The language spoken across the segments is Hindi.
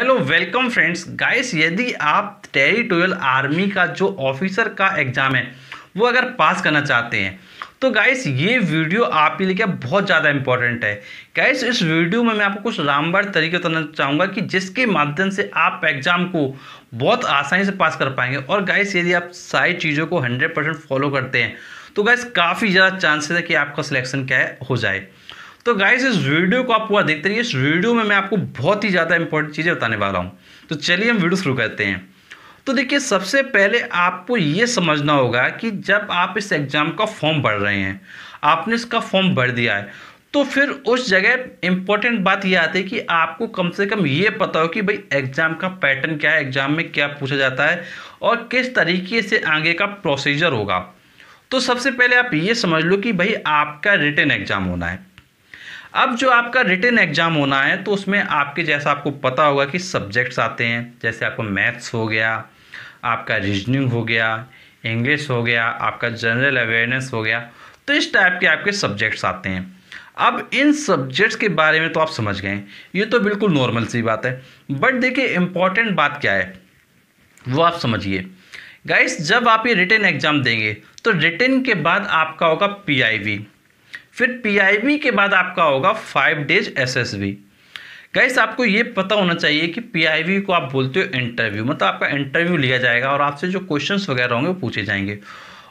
हेलो वेलकम फ्रेंड्स गाइस यदि आप टेरिटोरियल आर्मी का जो ऑफिसर का एग्ज़ाम है वो अगर पास करना चाहते हैं तो गाइस ये वीडियो आपके लिए क्या बहुत ज़्यादा इंपॉर्टेंट है गाइस इस वीडियो में मैं आपको कुछ रामबार तरीके बताना चाहूँगा कि जिसके माध्यम से आप एग्ज़ाम को बहुत आसानी से पास कर पाएंगे और गाइस यदि आप सारी चीज़ों को हंड्रेड फॉलो करते हैं तो गाइस काफ़ी ज़्यादा चांसेस है कि आपका सिलेक्शन क्या है हो जाए तो गाइस इस वीडियो को आप पूरा देखते रहिए इस वीडियो में मैं आपको बहुत ही ज़्यादा इंपॉर्टेंट चीज़ें बताने वाला हूँ तो चलिए हम वीडियो शुरू करते हैं तो देखिए सबसे पहले आपको ये समझना होगा कि जब आप इस एग्ज़ाम का फॉर्म भर रहे हैं आपने इसका फॉर्म भर दिया है तो फिर उस जगह इम्पोर्टेंट बात ये आती है कि आपको कम से कम ये पता हो कि भाई एग्ज़ाम का पैटर्न क्या है एग्ज़ाम में क्या पूछा जाता है और किस तरीके से आगे का प्रोसीजर होगा तो सबसे पहले आप ये समझ लो कि भाई आपका रिटर्न एग्ज़ाम होना है अब जो आपका रिटर्न एग्ज़ाम होना है तो उसमें आपके जैसा आपको पता होगा कि सब्जेक्ट्स आते हैं जैसे आपको मैथ्स हो गया आपका रीजनिंग हो गया इंग्लिश हो गया आपका जनरल अवेयरनेस हो गया तो इस टाइप के आपके सब्जेक्ट्स आते हैं अब इन सब्जेक्ट्स के बारे में तो आप समझ गए ये तो बिल्कुल नॉर्मल सी बात है बट देखिए इम्पॉर्टेंट बात क्या है वो आप समझिए गाइस जब आप ये रिटर्न एग्ज़ाम देंगे तो रिटर्न के बाद आपका होगा पीआईवी फिर पीआईबी के बाद आपका होगा फाइव डेज एसएसबी गैस आपको ये पता होना चाहिए कि पीआईबी को आप बोलते हो इंटरव्यू मतलब आपका इंटरव्यू लिया जाएगा और आपसे जो क्वेश्चंस वगैरह होंगे वो पूछे जाएंगे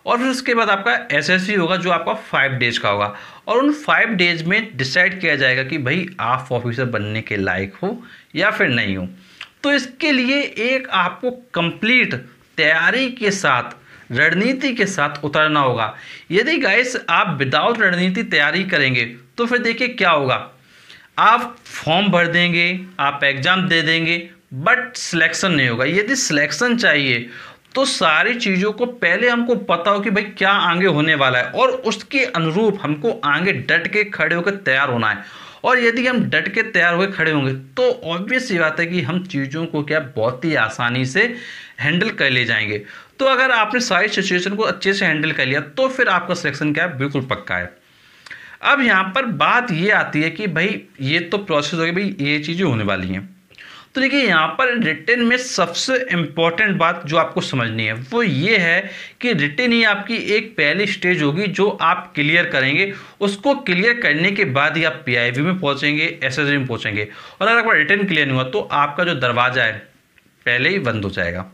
और फिर उसके बाद आपका एसएससी होगा जो आपका फाइव डेज का होगा और उन फाइव डेज में डिसाइड किया जाएगा कि भाई आप ऑफिसर बनने के लायक हो या फिर नहीं हो तो इसके लिए एक आपको कंप्लीट तैयारी के साथ रणनीति के साथ उतरना होगा यदि गाइस आप विदाउट रणनीति तैयारी करेंगे तो फिर देखिए क्या होगा आप फॉर्म भर देंगे आप एग्ज़ाम दे देंगे बट सिलेक्शन नहीं होगा यदि सिलेक्शन चाहिए तो सारी चीज़ों को पहले हमको पता हो कि भाई क्या आगे होने वाला है और उसके अनुरूप हमको आगे डट के खड़े होकर तैयार होना है और यदि हम डट के तैयार होकर खड़े होंगे तो ऑब्वियस ये बात है कि हम चीज़ों को क्या बहुत ही आसानी से हैंडल कर ले जाएंगे तो अगर आपने सारी सिचुएशन को अच्छे से हैंडल कर लिया तो फिर आपका सिलेक्शन क्या है बिल्कुल पक्का है अब यहाँ पर बात ये आती है कि भाई ये तो प्रोसेस हो गया भाई ये चीज़ें होने वाली हैं तो देखिए यहाँ पर रिटर्न में सबसे इम्पॉर्टेंट बात जो आपको समझनी है वो ये है कि रिटर्न ही आपकी एक पहली स्टेज होगी जो आप क्लियर करेंगे उसको क्लियर करने के बाद ही आप पीआईबी में पहुँचेंगे एस में पहुँचेंगे और अगर आपका रिटर्न क्लियर नहीं हुआ तो आपका जो दरवाज़ा है पहले ही बंद हो जाएगा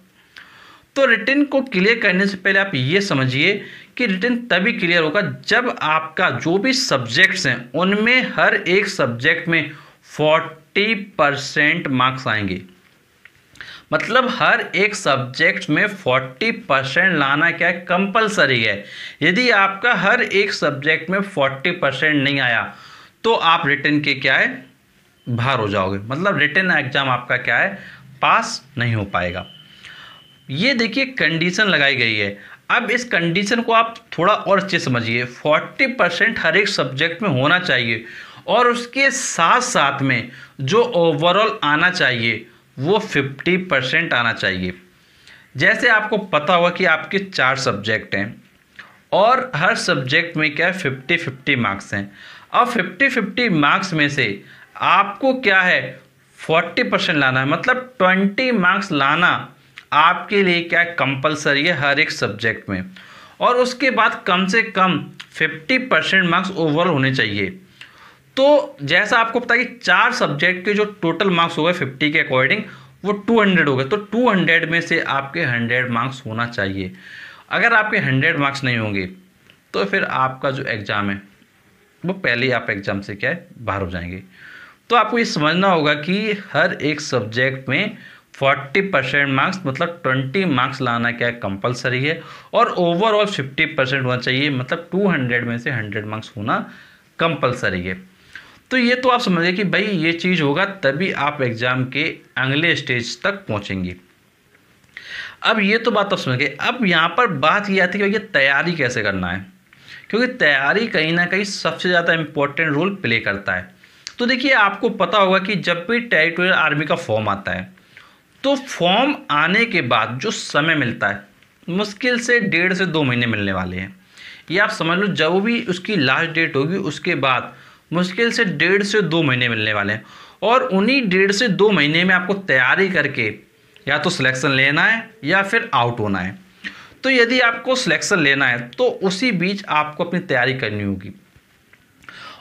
तो रिटर्न को क्लियर करने से पहले आप ये समझिए कि रिटर्न तभी क्लियर होगा जब आपका जो भी सब्जेक्ट्स हैं उनमें हर एक सब्जेक्ट में फोर्टी परसेंट मार्क्स आएंगे मतलब हर एक सब्जेक्ट में फोर्टी परसेंट लाना क्या है कंपलसरी है यदि आपका हर एक सब्जेक्ट में फोर्टी परसेंट नहीं आया तो आप रिटर्न के क्या है बाहर हो जाओगे मतलब रिटर्न एग्जाम आपका क्या है पास नहीं हो पाएगा ये देखिए कंडीशन लगाई गई है अब इस कंडीशन को आप थोड़ा और अच्छे समझिए 40 परसेंट हर एक सब्जेक्ट में होना चाहिए और उसके साथ साथ में जो ओवरऑल आना चाहिए वो 50 परसेंट आना चाहिए जैसे आपको पता हुआ कि आपके चार सब्जेक्ट हैं और हर सब्जेक्ट में क्या है फिफ्टी फिफ्टी मार्क्स हैं अब फिफ्टी फिफ्टी मार्क्स में से आपको क्या है फोर्टी परसेंट लाना है मतलब ट्वेंटी मार्क्स लाना आपके लिए क्या कंपलसरी है हर एक सब्जेक्ट में और उसके बाद कम से कम 50 परसेंट मार्क्स ओवरऑल होने चाहिए तो जैसा आपको पता है कि चार सब्जेक्ट के जो टोटल मार्क्स हो गए फिफ्टी के अकॉर्डिंग वो टू हंड्रेड हो गए तो टू हंड्रेड में से आपके हंड्रेड मार्क्स होना चाहिए अगर आपके हंड्रेड मार्क्स नहीं होंगे तो फिर आपका जो एग्ज़ाम है वो पहले ही आप एग्ज़ाम से क्या है बाहर हो जाएंगे तो आपको ये समझना होगा कि हर एक सब्जेक्ट में फोर्टी परसेंट मार्क्स मतलब ट्वेंटी मार्क्स लाना क्या कंपलसरी है और ओवरऑल फिफ्टी परसेंट होना चाहिए मतलब टू हंड्रेड में से हंड्रेड मार्क्स होना कंपलसरी है तो ये तो आप समझिए कि भाई ये चीज़ होगा तभी आप एग्ज़ाम के अगले स्टेज तक पहुँचेंगी अब ये तो बात आप समझ गए अब यहाँ पर बात ये आती है कि तैयारी कैसे करना है क्योंकि तैयारी कहीं ना कहीं सबसे ज़्यादा इम्पोर्टेंट रोल प्ले करता है तो देखिए आपको पता होगा कि जब भी टेरिटोरियल आर्मी का फॉर्म आता है तो फॉर्म आने के बाद जो समय मिलता है मुश्किल से डेढ़ से दो महीने मिलने वाले हैं ये आप समझ लो जब भी उसकी लास्ट डेट होगी उसके बाद मुश्किल से डेढ़ से दो महीने मिलने वाले हैं और उन्हीं डेढ़ से दो महीने में आपको तैयारी करके या तो सिलेक्शन लेना है या फिर आउट होना है तो यदि आपको सिलेक्शन लेना है तो उसी बीच आपको अपनी तैयारी करनी होगी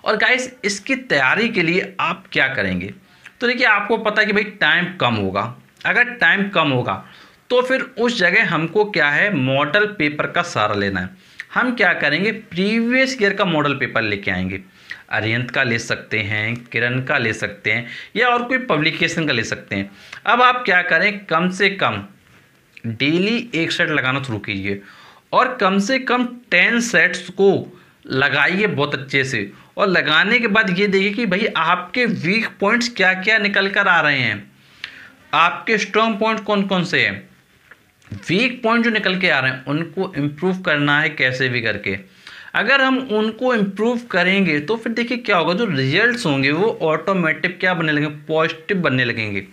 और गाइस इसकी तैयारी के लिए आप क्या करेंगे तो देखिए आपको पता है कि भाई टाइम कम होगा अगर टाइम कम होगा तो फिर उस जगह हमको क्या है मॉडल पेपर का सहारा लेना है हम क्या करेंगे प्रीवियस ईयर का मॉडल पेपर लेके आएंगे अरियंत का ले सकते हैं किरण का ले सकते हैं या और कोई पब्लिकेशन का ले सकते हैं अब आप क्या करें कम से कम डेली एक सेट लगाना शुरू कीजिए और कम से कम टेन सेट्स को लगाइए बहुत अच्छे से और लगाने के बाद ये देखिए कि भाई आपके वीक पॉइंट्स क्या क्या निकल कर आ रहे हैं आपके स्ट्रॉन्ग पॉइंट कौन कौन से हैं वीक पॉइंट जो निकल के आ रहे हैं उनको इम्प्रूव करना है कैसे भी करके अगर हम उनको इम्प्रूव करेंगे तो फिर देखिए क्या होगा जो रिजल्ट्स होंगे वो ऑटोमेटिक क्या बनने लगेंगे पॉजिटिव बनने लगेंगे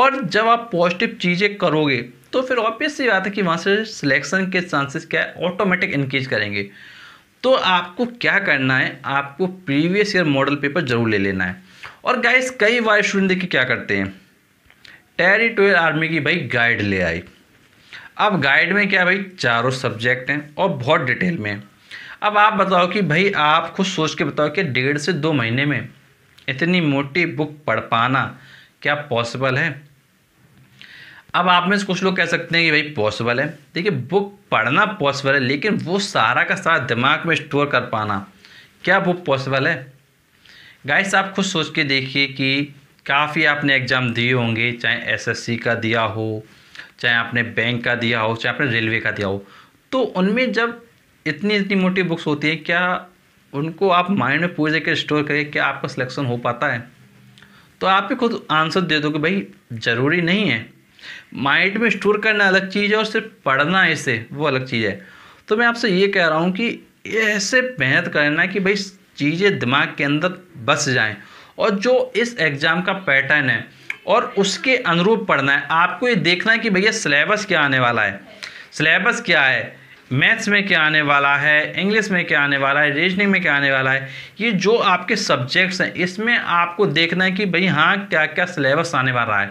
और जब आप पॉजिटिव चीज़ें करोगे तो फिर ऑब्वियस ये बात है कि वहाँ से सिलेक्शन के चांसेस क्या है ऑटोमेटिक इनक्रीज करेंगे तो आपको क्या करना है आपको प्रीवियस ईयर मॉडल पेपर जरूर ले लेना है और गाइस कई बार स्टूडेंट देखिए क्या करते हैं टेरिटोरियल आर्मी की भाई गाइड ले आई अब गाइड में क्या भाई चारों सब्जेक्ट हैं और बहुत डिटेल में अब आप बताओ कि भाई आप खुद सोच के बताओ कि डेढ़ से दो महीने में इतनी मोटी बुक पढ़ पाना क्या पॉसिबल है अब आप में से कुछ लोग कह सकते हैं कि भाई पॉसिबल है देखिए बुक पढ़ना पॉसिबल है लेकिन वो सारा का सारा दिमाग में स्टोर कर पाना क्या वो पॉसिबल है गाइस आप खुद सोच के देखिए कि काफ़ी आपने एग्ज़ाम दिए होंगे चाहे एसएससी का दिया हो चाहे आपने बैंक का दिया हो चाहे आपने रेलवे का दिया हो तो उनमें जब इतनी इतनी मोटी बुक्स होती है क्या उनको आप माइंड में पूरी जगह स्टोर करें क्या आपका सिलेक्शन हो पाता है तो आप भी खुद आंसर दे दो कि भाई ज़रूरी नहीं है माइंड में स्टोर करना अलग चीज़ है और सिर्फ पढ़ना इसे वो अलग चीज़ है तो मैं आपसे ये कह रहा हूँ कि ऐसे मेहनत करना कि भाई चीज़ें दिमाग के अंदर बस जाएं और जो इस एग्ज़ाम का पैटर्न है और उसके अनुरूप पढ़ना है आपको ये देखना है कि भैया सिलेबस क्या आने वाला है सिलेबस क्या है मैथ्स में क्या आने वाला है इंग्लिश में क्या आने वाला है रीजनिंग में क्या आने वाला है ये जो आपके सब्जेक्ट्स हैं इसमें आपको देखना है कि भाई हाँ क्या क्या सिलेबस आने वाला है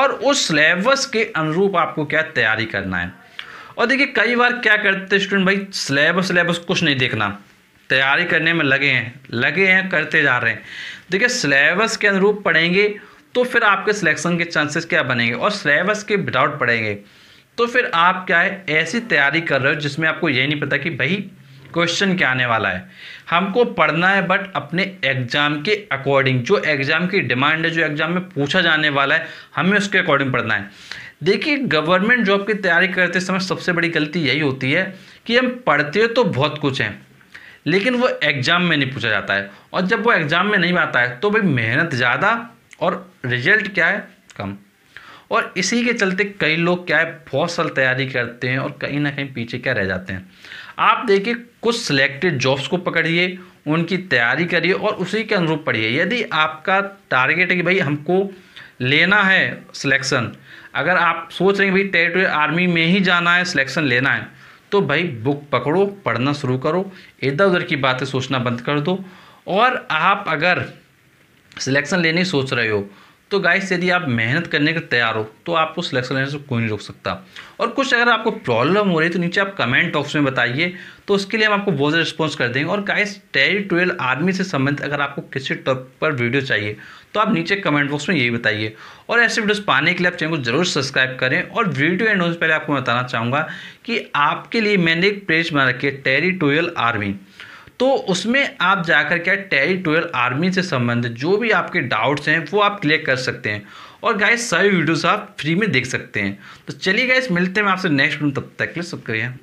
और उस सिलेबस के अनुरूप आपको क्या तैयारी करना है और देखिए कई बार क्या करते स्टूडेंट भाई सिलेबस सिलेबस कुछ नहीं देखना तैयारी करने में लगे हैं लगे हैं करते जा रहे हैं देखिए सिलेबस के अनुरूप पढ़ेंगे तो फिर आपके सिलेक्शन के चांसेस क्या बनेंगे और सिलेबस के विदाउट पढ़ेंगे तो फिर आप क्या है ऐसी तैयारी कर रहे हो जिसमें आपको ये नहीं पता कि भाई क्वेश्चन क्या आने वाला है हमको पढ़ना है बट अपने एग्जाम के अकॉर्डिंग जो एग्जाम की डिमांड है जो एग्जाम में पूछा जाने वाला है हमें उसके अकॉर्डिंग पढ़ना है देखिए गवर्नमेंट जॉब की तैयारी करते समय सबसे बड़ी गलती यही होती है कि हम पढ़ते तो बहुत कुछ हैं लेकिन वो एग्ज़ाम में नहीं पूछा जाता है और जब वो एग्ज़ाम में नहीं आता है तो भाई मेहनत ज़्यादा और रिजल्ट क्या है कम और इसी के चलते कई लोग क्या है बहुत साल तैयारी करते हैं और कहीं ना कहीं पीछे क्या रह जाते हैं आप देखिए कुछ सिलेक्टेड जॉब्स को पकड़िए उनकी तैयारी करिए और उसी के अनुरूप पढ़िए यदि आपका टारगेट है कि भाई हमको लेना है सिलेक्शन अगर आप सोच रहे हैं भाई टेरिटोरियल आर्मी में ही जाना है सिलेक्शन लेना है तो भाई बुक पकड़ो पढ़ना शुरू करो इधर उधर की बातें सोचना बंद कर दो और आप अगर सिलेक्शन लेने सोच रहे हो तो गाइस यदि आप मेहनत करने के तैयार हो तो आपको सिलेक्शन लेने से कोई नहीं रोक सकता और कुछ अगर आपको प्रॉब्लम हो रही है तो नीचे आप कमेंट बॉक्स में बताइए तो उसके लिए हम आपको बहुत ज़्यादा रिस्पॉन्स कर देंगे और गाइस टेरिटोरियल आर्मी से संबंधित अगर आपको किसी टॉप पर वीडियो चाहिए तो आप नीचे कमेंट बॉक्स में यही बताइए और ऐसे वीडियोस पाने के लिए आप चैनल को जरूर सब्सक्राइब करें और वीडियो एंड होने से पहले आपको बताना चाहूँगा कि आपके लिए मैंने एक पेज बना रखी है टेरिटोरियल आर्मी तो उसमें आप जाकर क्या टेरिटोरियल आर्मी से संबंधित जो भी आपके डाउट्स हैं वो आप क्लियर कर सकते हैं और गाइस सारी वीडियोस आप फ्री में देख सकते हैं तो चलिए गाइस मिलते हैं आपसे नेक्स्ट तब तक के लिए शुक्रिया